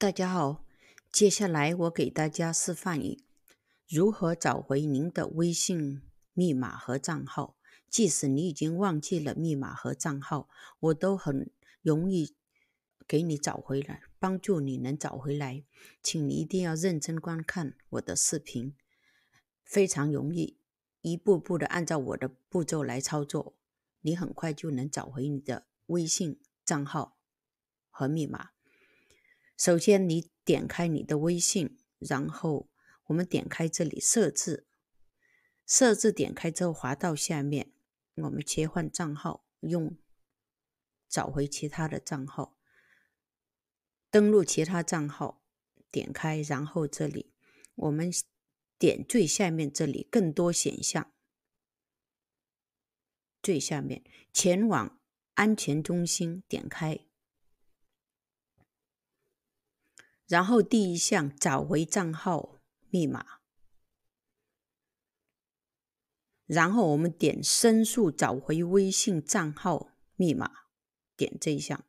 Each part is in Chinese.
大家好，接下来我给大家示范一如何找回您的微信密码和账号。即使你已经忘记了密码和账号，我都很容易给你找回来，帮助你能找回来。请你一定要认真观看我的视频，非常容易，一步步的按照我的步骤来操作，你很快就能找回你的微信账号和密码。首先，你点开你的微信，然后我们点开这里设置，设置点开之后滑到下面，我们切换账号，用找回其他的账号，登录其他账号，点开，然后这里我们点最下面这里更多选项，最下面前往安全中心，点开。然后第一项找回账号密码，然后我们点申诉找回微信账号密码，点这一项。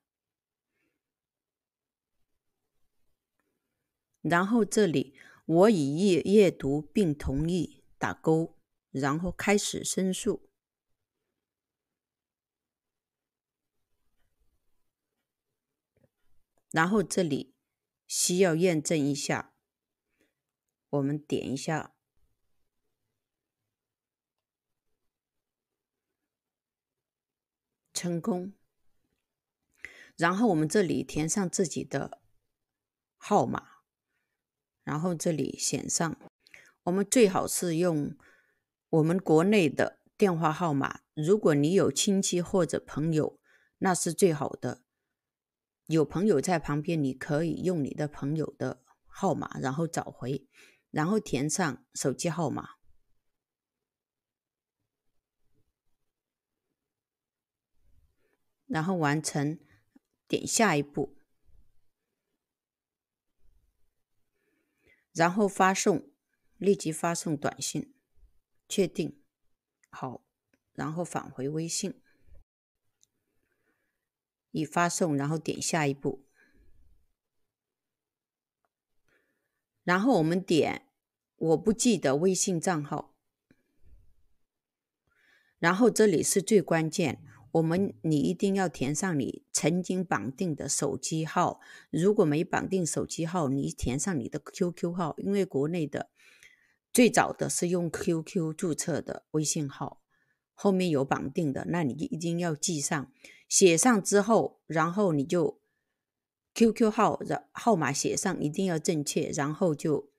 然后这里我已阅阅读并同意打勾，然后开始申诉。然后这里。需要验证一下，我们点一下成功，然后我们这里填上自己的号码，然后这里选上，我们最好是用我们国内的电话号码，如果你有亲戚或者朋友，那是最好的。有朋友在旁边，你可以用你的朋友的号码，然后找回，然后填上手机号码，然后完成，点下一步，然后发送，立即发送短信，确定，好，然后返回微信。已发送，然后点下一步，然后我们点我不记得微信账号，然后这里是最关键，我们你一定要填上你曾经绑定的手机号，如果没绑定手机号，你填上你的 QQ 号，因为国内的最早的是用 QQ 注册的微信号。后面有绑定的，那你一定要记上，写上之后，然后你就 QQ 号，然号码写上一定要正确，然后就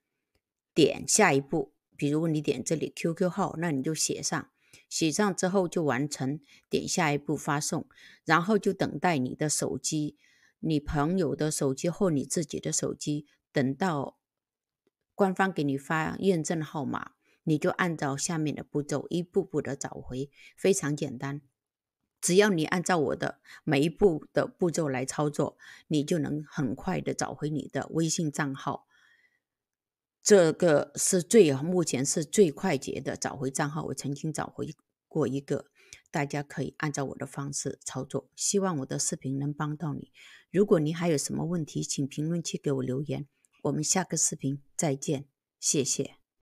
点下一步。比如你点这里 QQ 号，那你就写上，写上之后就完成，点下一步发送，然后就等待你的手机、你朋友的手机或你自己的手机，等到官方给你发验证号码。你就按照下面的步骤一步步的找回，非常简单。只要你按照我的每一步的步骤来操作，你就能很快的找回你的微信账号。这个是最目前是最快捷的找回账号。我曾经找回过一个，大家可以按照我的方式操作。希望我的视频能帮到你。如果你还有什么问题，请评论区给我留言。我们下个视频再见，谢谢。